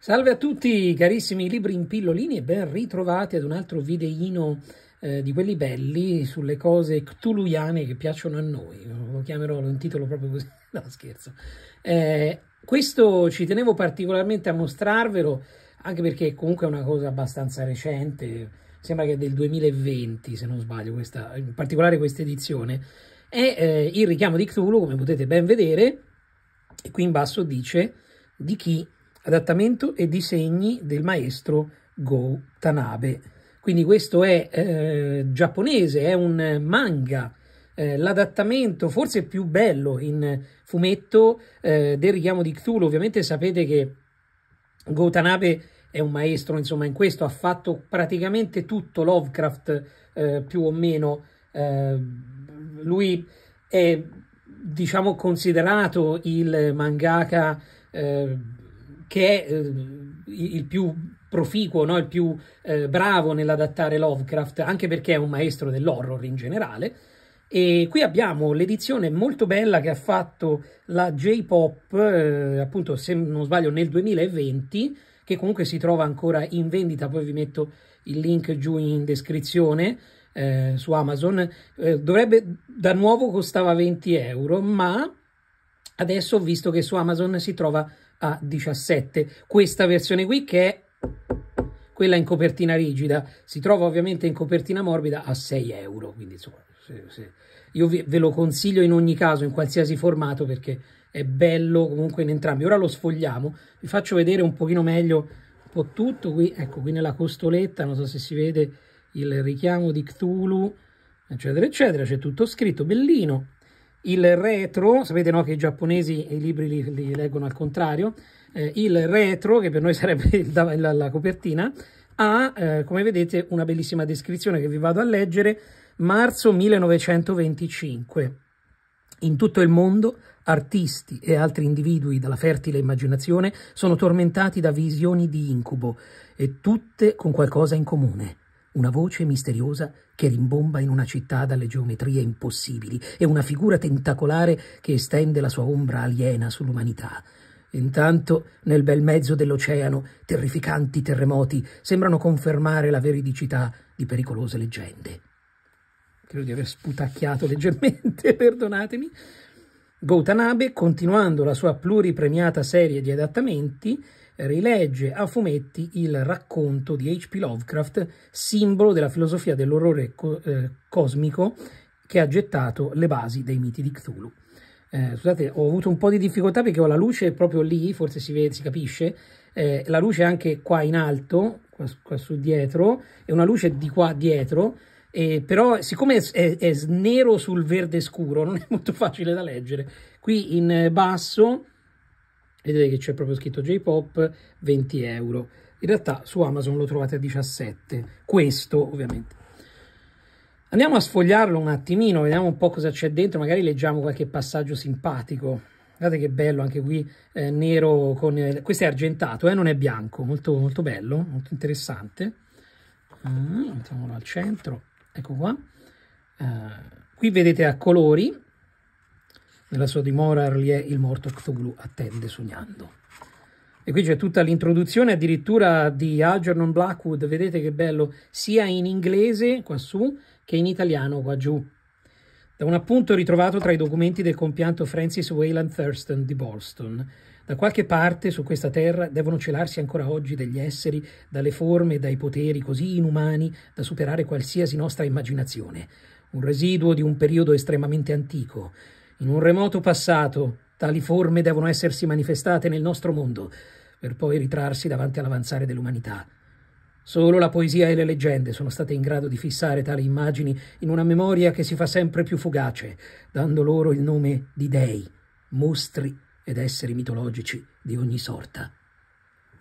Salve a tutti carissimi libri in pillolini e ben ritrovati ad un altro videino eh, di quelli belli sulle cose cthulhuiane che piacciono a noi, lo chiamerò, un titolo proprio così, no scherzo. Eh, questo ci tenevo particolarmente a mostrarvelo anche perché comunque è una cosa abbastanza recente, sembra che è del 2020 se non sbaglio, questa, in particolare questa edizione, è eh, il richiamo di Cthulhu come potete ben vedere e qui in basso dice di chi adattamento e disegni del maestro Go Tanabe. Quindi questo è eh, giapponese, è un manga, eh, l'adattamento forse più bello in fumetto eh, del richiamo di Cthulhu. Ovviamente sapete che Go Tanabe è un maestro, insomma, in questo ha fatto praticamente tutto Lovecraft eh, più o meno. Eh, lui è diciamo considerato il mangaka eh, che è eh, il più proficuo, no? il più eh, bravo nell'adattare Lovecraft, anche perché è un maestro dell'horror in generale. E qui abbiamo l'edizione molto bella che ha fatto la J-Pop, eh, appunto se non sbaglio nel 2020, che comunque si trova ancora in vendita, poi vi metto il link giù in descrizione eh, su Amazon. Eh, dovrebbe, da nuovo costava 20 euro, ma adesso ho visto che su Amazon si trova a 17. Questa versione qui che è quella in copertina rigida, si trova ovviamente in copertina morbida a 6 euro, quindi insomma se, se. io vi, ve lo consiglio in ogni caso, in qualsiasi formato, perché è bello comunque in entrambi. Ora lo sfogliamo, vi faccio vedere un pochino meglio un po' tutto, qui, ecco qui nella costoletta, non so se si vede il richiamo di Cthulhu, eccetera eccetera, c'è tutto scritto, bellino, il retro, sapete no che i giapponesi i libri li, li leggono al contrario, eh, il retro, che per noi sarebbe la, la, la copertina, ha, eh, come vedete, una bellissima descrizione che vi vado a leggere, marzo 1925. In tutto il mondo artisti e altri individui dalla fertile immaginazione sono tormentati da visioni di incubo e tutte con qualcosa in comune una voce misteriosa che rimbomba in una città dalle geometrie impossibili e una figura tentacolare che estende la sua ombra aliena sull'umanità. Intanto, nel bel mezzo dell'oceano, terrificanti terremoti sembrano confermare la veridicità di pericolose leggende. Credo di aver sputacchiato leggermente, perdonatemi. Gotanabe, continuando la sua pluripremiata serie di adattamenti, rilegge a fumetti il racconto di H.P. Lovecraft, simbolo della filosofia dell'orrore co eh, cosmico che ha gettato le basi dei miti di Cthulhu. Eh, scusate, ho avuto un po' di difficoltà perché ho la luce proprio lì, forse si, vede, si capisce, eh, la luce anche qua in alto, qua, qua, su dietro, e una luce di qua dietro, eh, però siccome è, è, è nero sul verde scuro non è molto facile da leggere. Qui in basso vedete che c'è proprio scritto J-Pop 20 euro in realtà su Amazon lo trovate a 17 questo ovviamente andiamo a sfogliarlo un attimino vediamo un po' cosa c'è dentro magari leggiamo qualche passaggio simpatico guardate che bello anche qui eh, nero con eh, questo è argentato eh, non è bianco molto molto bello molto interessante mm, mettiamolo al centro ecco qua uh, qui vedete a colori nella sua dimora Arlie il morto Cthulhu attende sognando. E qui c'è tutta l'introduzione addirittura di Algernon Blackwood, vedete che bello, sia in inglese quassù che in italiano qua giù. Da un appunto ritrovato tra i documenti del compianto Francis Wayland Thurston di Boston. Da qualche parte su questa terra devono celarsi ancora oggi degli esseri, dalle forme e dai poteri così inumani da superare qualsiasi nostra immaginazione. Un residuo di un periodo estremamente antico, in un remoto passato tali forme devono essersi manifestate nel nostro mondo, per poi ritrarsi davanti all'avanzare dell'umanità. Solo la poesia e le leggende sono state in grado di fissare tali immagini in una memoria che si fa sempre più fugace, dando loro il nome di dei, mostri ed esseri mitologici di ogni sorta.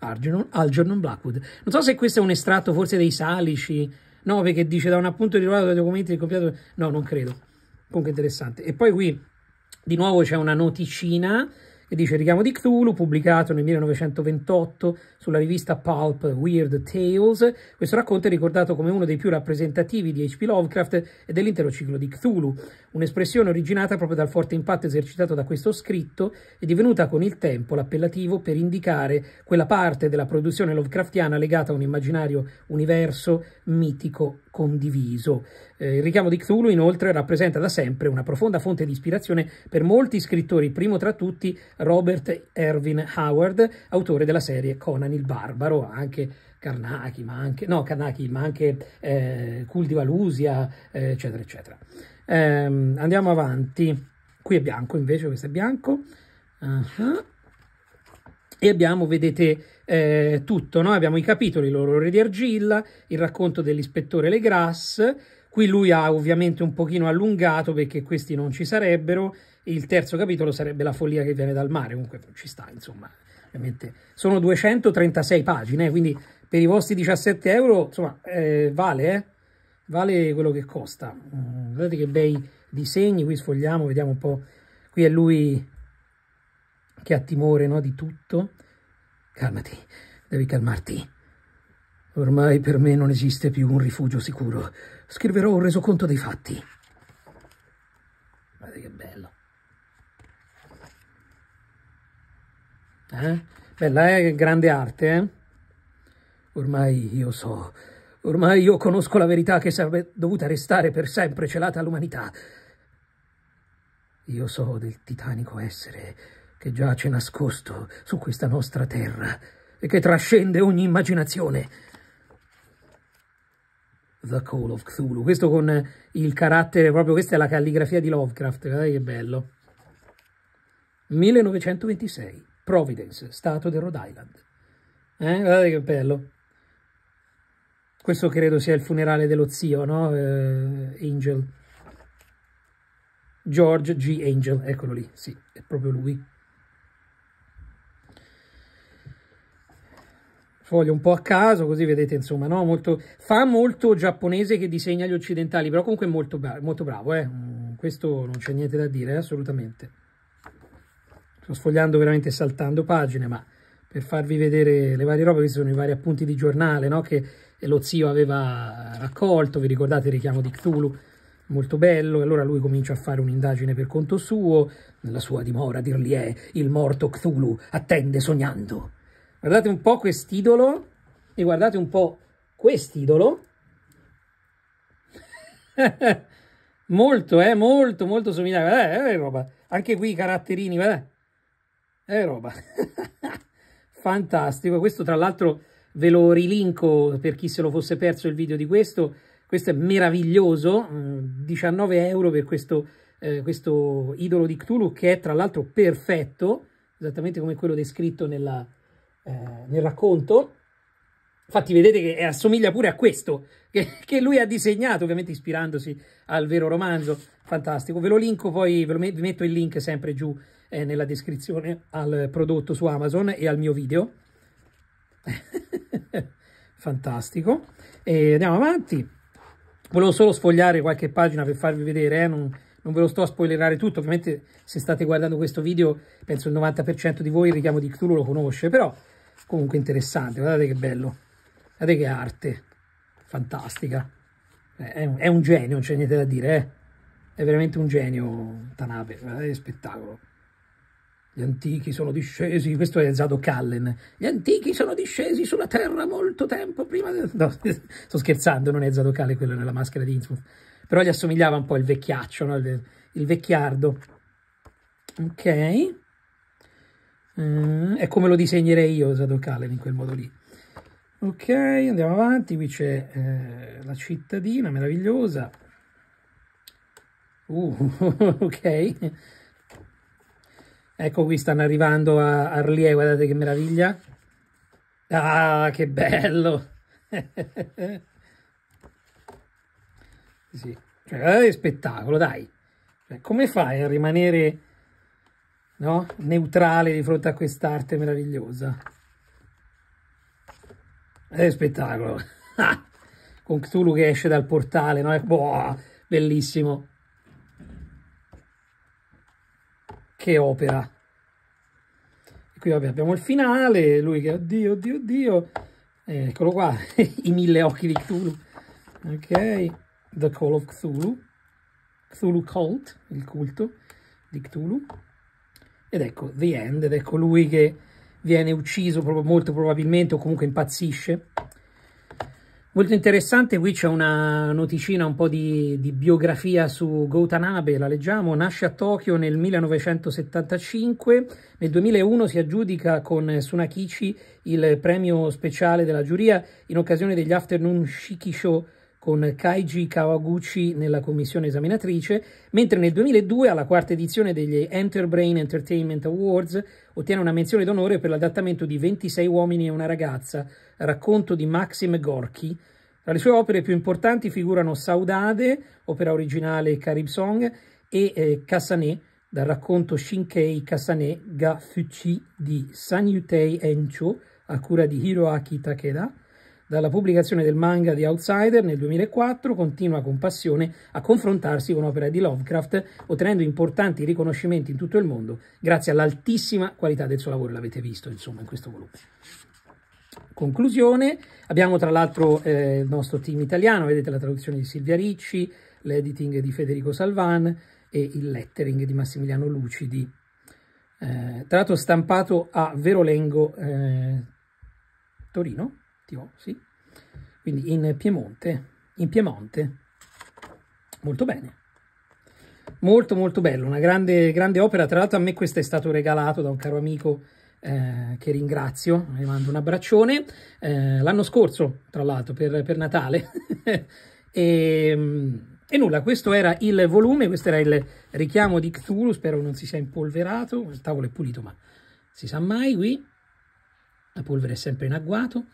Algernon, Algernon Blackwood. Non so se questo è un estratto forse dei Salici, 9 che dice da un appunto di rilevato dei documenti di compiato. No, non credo. Comunque interessante. E poi qui di nuovo c'è una noticina e dice Richiamo di Cthulhu, pubblicato nel 1928 sulla rivista Pulp Weird Tales. Questo racconto è ricordato come uno dei più rappresentativi di H.P. Lovecraft e dell'intero ciclo di Cthulhu, un'espressione originata proprio dal forte impatto esercitato da questo scritto e divenuta con il tempo l'appellativo per indicare quella parte della produzione lovecraftiana legata a un immaginario universo mitico condiviso. Eh, il richiamo di Cthulhu inoltre rappresenta da sempre una profonda fonte di ispirazione per molti scrittori, primo tra tutti Robert Erwin Howard, autore della serie Conan il Barbaro, anche Carnachi, ma anche, no, Carnachi, ma anche eh, Cul di Valusia, eh, eccetera, eccetera. Ehm, andiamo avanti. Qui è bianco invece, questo è bianco. Uh -huh. E abbiamo, vedete, eh, tutto, no? abbiamo i capitoli, l'orrore di argilla, il racconto dell'ispettore Legras, Qui lui ha ovviamente un pochino allungato perché questi non ci sarebbero e il terzo capitolo sarebbe la follia che viene dal mare, comunque ci sta insomma. Ovviamente. Sono 236 pagine, eh, quindi per i vostri 17 euro insomma eh, vale, eh? vale quello che costa. Mm, guardate che bei disegni, qui sfogliamo, vediamo un po'. Qui è lui che ha timore no, di tutto. Calmati, devi calmarti. Ormai per me non esiste più un rifugio sicuro scriverò un resoconto dei fatti. Guarda che bello. Eh? Bella, eh? Grande arte, eh? Ormai io so, ormai io conosco la verità che sarebbe dovuta restare per sempre celata all'umanità. Io so del titanico essere che giace nascosto su questa nostra terra e che trascende ogni immaginazione. The Call of Cthulhu. Questo con eh, il carattere proprio, questa è la calligrafia di Lovecraft, guardate che bello. 1926, Providence, stato del Rhode Island. Eh, guardate che bello. Questo credo sia il funerale dello zio, no? Eh, Angel. George G. Angel, eccolo lì, sì, è proprio lui. foglie un po' a caso, così vedete, insomma, no? Molto, fa molto giapponese che disegna gli occidentali, però comunque è molto, bra molto bravo, eh? Mm, questo non c'è niente da dire, eh, assolutamente. Sto sfogliando veramente saltando pagine, ma per farvi vedere le varie robe, questi sono i vari appunti di giornale, no? Che lo zio aveva raccolto, vi ricordate il richiamo di Cthulhu? molto bello, e allora lui comincia a fare un'indagine per conto suo, nella sua dimora dirgli è il morto Cthulhu attende sognando. Guardate un po' quest'idolo e guardate un po' quest'idolo. molto, eh, molto, molto somigliante. Guardate, eh, roba. Anche qui i caratterini, guardate. È roba. Fantastico. Questo, tra l'altro, ve lo rilinco per chi se lo fosse perso il video di questo. Questo è meraviglioso. 19 mm, euro per questo, eh, questo idolo di Cthulhu, che è, tra l'altro, perfetto. Esattamente come quello descritto nella eh, nel racconto. Infatti vedete che assomiglia pure a questo che, che, lui ha disegnato, ovviamente ispirandosi al vero romanzo. Fantastico, ve lo linko poi, ve lo metto il link sempre giù eh, nella descrizione al prodotto su Amazon e al mio video. Fantastico. E andiamo avanti. Volevo solo sfogliare qualche pagina per farvi vedere, eh? non, non ve lo sto a spoilerare tutto, ovviamente se state guardando questo video penso il 90% di voi il richiamo di Cthulhu lo conosce, però comunque interessante guardate che bello guardate che arte fantastica eh, è, un, è, un, genio non c'è niente da dire eh. è veramente un genio Tanabe guardate che spettacolo gli antichi sono discesi, questo è Zado Callen, gli antichi sono discesi sulla terra molto tempo prima del... No, sto scherzando, non è Zado Callen, quello nella maschera di Innsbruck. Però gli assomigliava un po' il vecchiaccio, no? il, il vecchiardo. Ok. Mm, è come lo disegnerei io Sadokalen in quel modo lì. Ok, andiamo avanti, qui c'è eh, la cittadina meravigliosa. Uh, ok. Ecco qui stanno arrivando a Arlie, guardate che meraviglia. Ah, che bello! sì, cioè, che eh, spettacolo, dai! Cioè, come fai a rimanere no? neutrale di fronte a quest'arte meravigliosa. È spettacolo. Con Cthulhu che esce dal portale, no? Boh, bellissimo. Che opera. E qui vabbè, abbiamo il finale, lui che oddio, oddio, oddio. Eh, eccolo qua, i mille occhi di Cthulhu. Ok, The Call of Cthulhu. Cthulhu Cult, il culto di Cthulhu. Ed ecco The End, ed ecco lui che viene ucciso molto probabilmente o comunque impazzisce. Molto interessante, qui c'è una noticina un po' di, di, biografia su Gotanabe, la leggiamo, nasce a Tokyo nel 1975, nel 2001 si aggiudica con Sunakichi il premio speciale della giuria in occasione degli afternoon Shikisho con Kaiji Kawaguchi nella commissione esaminatrice, mentre nel 2002 alla quarta edizione degli Enterbrain Entertainment Awards ottiene una menzione d'onore per l'adattamento di 26 uomini e una ragazza, racconto di Maxim Gorky, tra le sue opere più importanti figurano Saudade, opera originale Carib Song, e eh, Kassané, dal racconto Shinkei Kassané Ga Fuchi di Sanyutei Encho, a cura di Hiroaki Takeda, dalla pubblicazione del manga di Outsider nel 2004 continua con passione a confrontarsi con opere di Lovecraft, ottenendo importanti riconoscimenti in tutto il mondo grazie all'altissima qualità del suo lavoro, l'avete visto insomma in questo volume. Conclusione, abbiamo tra l'altro eh, il nostro team italiano, vedete la traduzione di Silvia Ricci, l'editing di Federico Salvan e il lettering di Massimiliano Lucidi. Eh, tra l'altro stampato a Verolengo eh, Torino, Tio, sì. Quindi in Piemonte, in Piemonte. Molto bene. Molto molto bello, una grande, grande opera. Tra l'altro a me questo è stato regalato da un caro amico eh, che ringrazio, le mando un abbraccione. Eh, L'anno scorso, tra l'altro, per, per Natale. e... Mm, e nulla, questo era il volume, questo era il richiamo di Cthulhu, spero non si sia impolverato, il tavolo è pulito ma si sa mai qui, la polvere è sempre in agguato.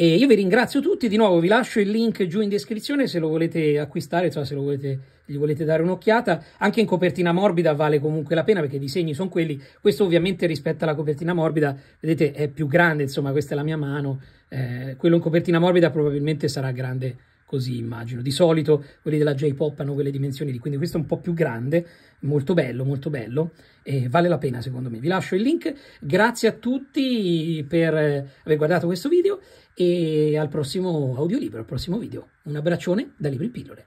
E io vi ringrazio tutti di nuovo, vi lascio il link giù in descrizione se lo volete acquistare, insomma se lo volete, gli volete dare un'occhiata. Anche in copertina morbida vale comunque la pena perché i disegni sono quelli. Questo ovviamente rispetto alla copertina morbida, vedete è più grande, insomma questa è la mia mano. Eh, quello in copertina morbida probabilmente sarà grande così immagino. Di solito quelli della J-Pop hanno quelle dimensioni lì, quindi questo è un po' più grande, molto bello, molto bello e vale la pena secondo me. Vi lascio il link, grazie a tutti per aver guardato questo video e al prossimo audiolibro, al prossimo video. Un abbraccione da Libri Pillole.